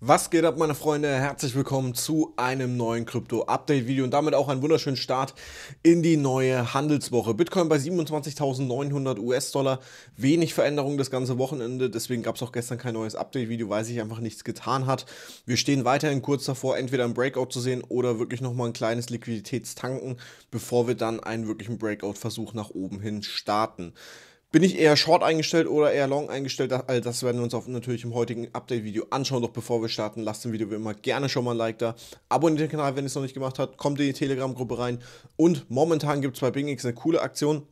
Was geht ab, meine Freunde? Herzlich willkommen zu einem neuen Krypto-Update-Video und damit auch einen wunderschönen Start in die neue Handelswoche. Bitcoin bei 27.900 US-Dollar, wenig Veränderung das ganze Wochenende, deswegen gab es auch gestern kein neues Update-Video, weil sich einfach nichts getan hat. Wir stehen weiterhin kurz davor, entweder ein Breakout zu sehen oder wirklich nochmal ein kleines Liquiditätstanken, bevor wir dann einen wirklichen Breakout-Versuch nach oben hin starten bin ich eher short eingestellt oder eher long eingestellt? All also das werden wir uns auf, natürlich im heutigen Update-Video anschauen. Doch bevor wir starten, lasst dem Video wie immer gerne schon mal ein Like da. Abonniert den Kanal, wenn ihr es noch nicht gemacht habt. Kommt in die Telegram-Gruppe rein. Und momentan gibt es bei BingX eine coole Aktion.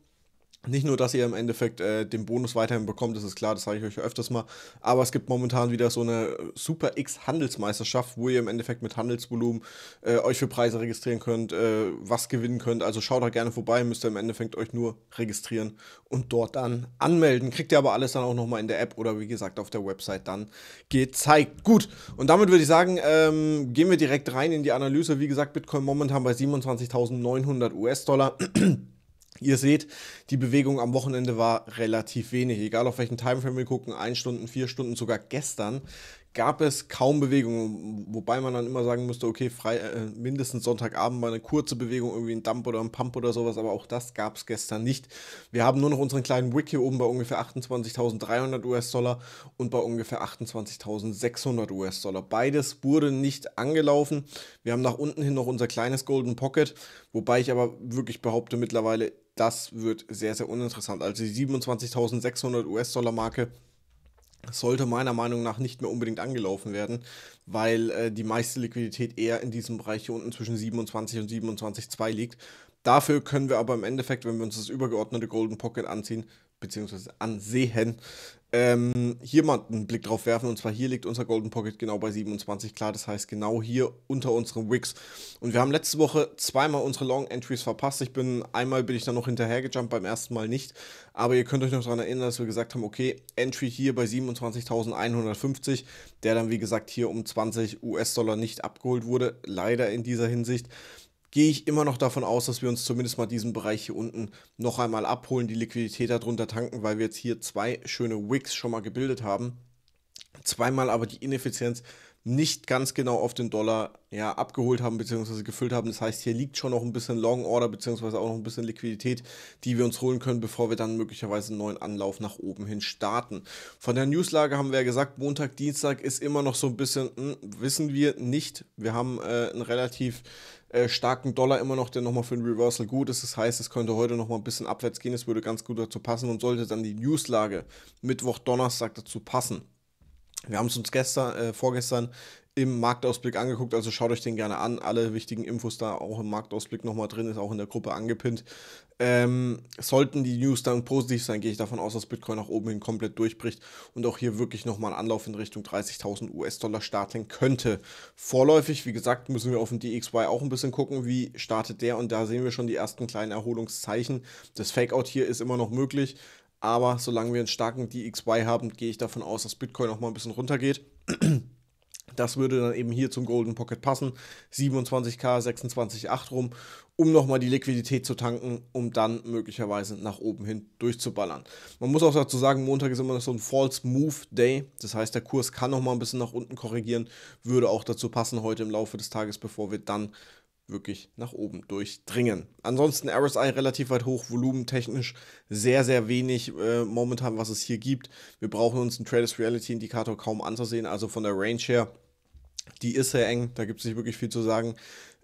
Nicht nur, dass ihr im Endeffekt äh, den Bonus weiterhin bekommt, das ist klar, das sage ich euch öfters mal, aber es gibt momentan wieder so eine Super X Handelsmeisterschaft, wo ihr im Endeffekt mit Handelsvolumen äh, euch für Preise registrieren könnt, äh, was gewinnen könnt. Also schaut da gerne vorbei, müsst ihr im Endeffekt euch nur registrieren und dort dann anmelden. Kriegt ihr aber alles dann auch nochmal in der App oder wie gesagt auf der Website dann gezeigt. Gut, und damit würde ich sagen, ähm, gehen wir direkt rein in die Analyse. Wie gesagt, Bitcoin momentan bei 27.900 US-Dollar. Ihr seht, die Bewegung am Wochenende war relativ wenig. Egal auf welchen Timeframe wir gucken, 1 Stunden, 4 Stunden, sogar gestern gab es kaum Bewegung, wobei man dann immer sagen musste, okay, frei, äh, mindestens Sonntagabend mal eine kurze Bewegung, irgendwie ein Dump oder ein Pump oder sowas, aber auch das gab es gestern nicht. Wir haben nur noch unseren kleinen Wick hier oben bei ungefähr 28.300 US-Dollar und bei ungefähr 28.600 US-Dollar. Beides wurde nicht angelaufen. Wir haben nach unten hin noch unser kleines Golden Pocket, wobei ich aber wirklich behaupte mittlerweile, das wird sehr, sehr uninteressant. Also die 27.600 US-Dollar-Marke sollte meiner Meinung nach nicht mehr unbedingt angelaufen werden, weil äh, die meiste Liquidität eher in diesem Bereich hier unten zwischen 27 und 27,2 liegt. Dafür können wir aber im Endeffekt, wenn wir uns das übergeordnete Golden Pocket anziehen, beziehungsweise ansehen, ähm, hier mal einen Blick drauf werfen. Und zwar hier liegt unser Golden Pocket genau bei 27, klar. Das heißt genau hier unter unseren Wicks. Und wir haben letzte Woche zweimal unsere Long Entries verpasst. Ich bin einmal bin ich dann noch hinterhergejumpt, beim ersten Mal nicht. Aber ihr könnt euch noch daran erinnern, dass wir gesagt haben, okay, Entry hier bei 27.150, der dann wie gesagt hier um 20 US-Dollar nicht abgeholt wurde. Leider in dieser Hinsicht gehe ich immer noch davon aus, dass wir uns zumindest mal diesen Bereich hier unten noch einmal abholen, die Liquidität darunter tanken, weil wir jetzt hier zwei schöne Wicks schon mal gebildet haben. Zweimal aber die Ineffizienz nicht ganz genau auf den Dollar ja, abgeholt haben bzw. gefüllt haben. Das heißt, hier liegt schon noch ein bisschen Long Order bzw. auch noch ein bisschen Liquidität, die wir uns holen können, bevor wir dann möglicherweise einen neuen Anlauf nach oben hin starten. Von der Newslage haben wir ja gesagt, Montag, Dienstag ist immer noch so ein bisschen, mh, hm, wissen wir nicht. Wir haben äh, einen relativ äh, starken Dollar immer noch, der nochmal für den Reversal gut ist. Das heißt, es könnte heute nochmal ein bisschen abwärts gehen. Es würde ganz gut dazu passen und sollte dann die Newslage Mittwoch, Donnerstag dazu passen wir haben es uns gestern, äh, vorgestern im Marktausblick angeguckt, also schaut euch den gerne an. Alle wichtigen Infos da auch im Marktausblick nochmal drin, ist auch in der Gruppe angepinnt. Ähm, sollten die News dann positiv sein, gehe ich davon aus, dass Bitcoin nach oben hin komplett durchbricht und auch hier wirklich nochmal einen Anlauf in Richtung 30.000 US-Dollar starten könnte. Vorläufig, wie gesagt, müssen wir auf den DXY auch ein bisschen gucken, wie startet der und da sehen wir schon die ersten kleinen Erholungszeichen. Das Fakeout hier ist immer noch möglich, aber solange wir einen starken DXY haben, gehe ich davon aus, dass Bitcoin auch mal ein bisschen runtergeht. Das würde dann eben hier zum Golden Pocket passen. 27k, 26,8 rum, um nochmal die Liquidität zu tanken, um dann möglicherweise nach oben hin durchzuballern. Man muss auch dazu sagen, Montag ist immer noch so ein False Move Day. Das heißt, der Kurs kann nochmal ein bisschen nach unten korrigieren. Würde auch dazu passen heute im Laufe des Tages, bevor wir dann wirklich nach oben durchdringen. Ansonsten RSI relativ weit hoch, volumentechnisch sehr, sehr wenig äh, momentan, was es hier gibt. Wir brauchen uns einen Traders Reality Indikator kaum anzusehen, also von der Range her, die ist sehr eng, da gibt es nicht wirklich viel zu sagen.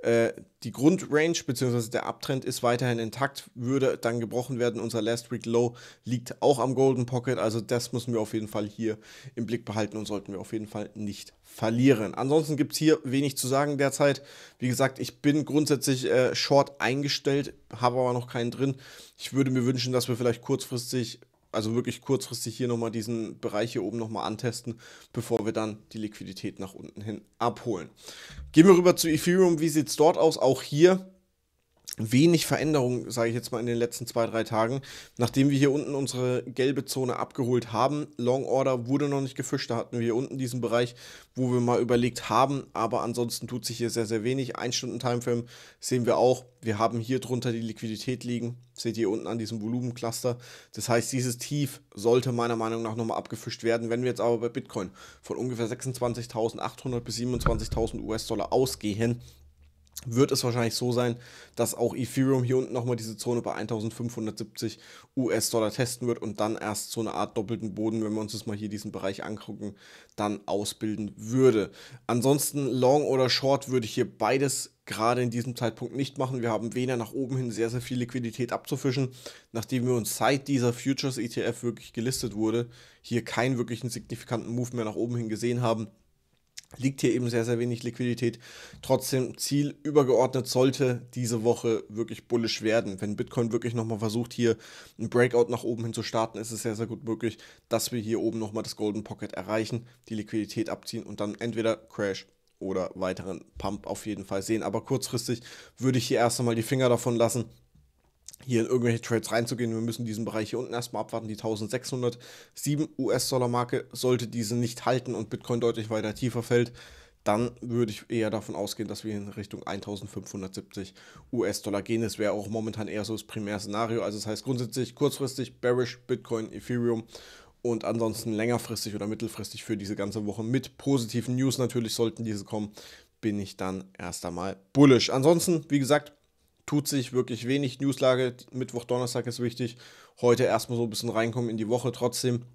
Äh, die Grundrange bzw. der Abtrend ist weiterhin intakt, würde dann gebrochen werden. Unser Last Week Low liegt auch am Golden Pocket, also das müssen wir auf jeden Fall hier im Blick behalten und sollten wir auf jeden Fall nicht verlieren. Ansonsten gibt es hier wenig zu sagen derzeit. Wie gesagt, ich bin grundsätzlich äh, short eingestellt, habe aber noch keinen drin. Ich würde mir wünschen, dass wir vielleicht kurzfristig also wirklich kurzfristig hier nochmal diesen Bereich hier oben nochmal antesten, bevor wir dann die Liquidität nach unten hin abholen. Gehen wir rüber zu Ethereum. Wie sieht es dort aus? Auch hier wenig Veränderung, sage ich jetzt mal, in den letzten zwei, drei Tagen. Nachdem wir hier unten unsere gelbe Zone abgeholt haben, Long Order wurde noch nicht gefischt, da hatten wir hier unten diesen Bereich, wo wir mal überlegt haben, aber ansonsten tut sich hier sehr, sehr wenig. Ein Stunden Timeframe sehen wir auch, wir haben hier drunter die Liquidität liegen, seht ihr unten an diesem Volumencluster. Das heißt, dieses Tief sollte meiner Meinung nach nochmal abgefischt werden. Wenn wir jetzt aber bei Bitcoin von ungefähr 26.800 bis 27.000 US-Dollar ausgehen, wird es wahrscheinlich so sein, dass auch Ethereum hier unten nochmal diese Zone bei 1570 US-Dollar testen wird und dann erst so eine Art doppelten Boden, wenn wir uns das mal hier diesen Bereich angucken, dann ausbilden würde. Ansonsten Long oder Short würde ich hier beides gerade in diesem Zeitpunkt nicht machen. Wir haben weder nach oben hin sehr, sehr viel Liquidität abzufischen, nachdem wir uns seit dieser Futures ETF wirklich gelistet wurde, hier keinen wirklichen signifikanten Move mehr nach oben hin gesehen haben liegt hier eben sehr, sehr wenig Liquidität. Trotzdem, Ziel übergeordnet sollte diese Woche wirklich bullisch werden. Wenn Bitcoin wirklich nochmal versucht, hier ein Breakout nach oben hin zu starten, ist es sehr, sehr gut möglich, dass wir hier oben nochmal das Golden Pocket erreichen, die Liquidität abziehen und dann entweder Crash oder weiteren Pump auf jeden Fall sehen. Aber kurzfristig würde ich hier erst einmal die Finger davon lassen hier in irgendwelche Trades reinzugehen. Wir müssen diesen Bereich hier unten erstmal abwarten. Die 1607 US-Dollar-Marke sollte diese nicht halten und Bitcoin deutlich weiter tiefer fällt, dann würde ich eher davon ausgehen, dass wir in Richtung 1570 US-Dollar gehen. Das wäre auch momentan eher so das Primärszenario. Also das heißt grundsätzlich kurzfristig bearish Bitcoin, Ethereum und ansonsten längerfristig oder mittelfristig für diese ganze Woche mit positiven News natürlich sollten diese kommen, bin ich dann erst einmal bullish. Ansonsten, wie gesagt, tut sich wirklich wenig. Newslage, Mittwoch, Donnerstag ist wichtig. Heute erstmal so ein bisschen reinkommen in die Woche. Trotzdem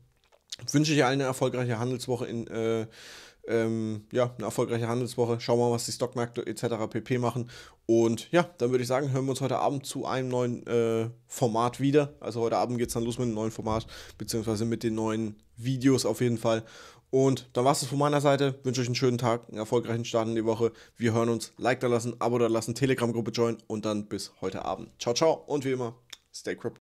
wünsche ich allen eine erfolgreiche Handelswoche in äh, ähm, ja, eine erfolgreiche Handelswoche. Schauen wir mal, was die Stockmärkte etc. pp. machen. Und ja, dann würde ich sagen, hören wir uns heute Abend zu einem neuen äh, Format wieder. Also heute Abend geht es dann los mit einem neuen Format, beziehungsweise mit den neuen Videos auf jeden Fall. Und dann war es von meiner Seite. Wünsche euch einen schönen Tag, einen erfolgreichen Start in die Woche. Wir hören uns. Like da lassen, Abo da lassen, Telegram-Gruppe joinen und dann bis heute Abend. Ciao, ciao und wie immer, stay crypto.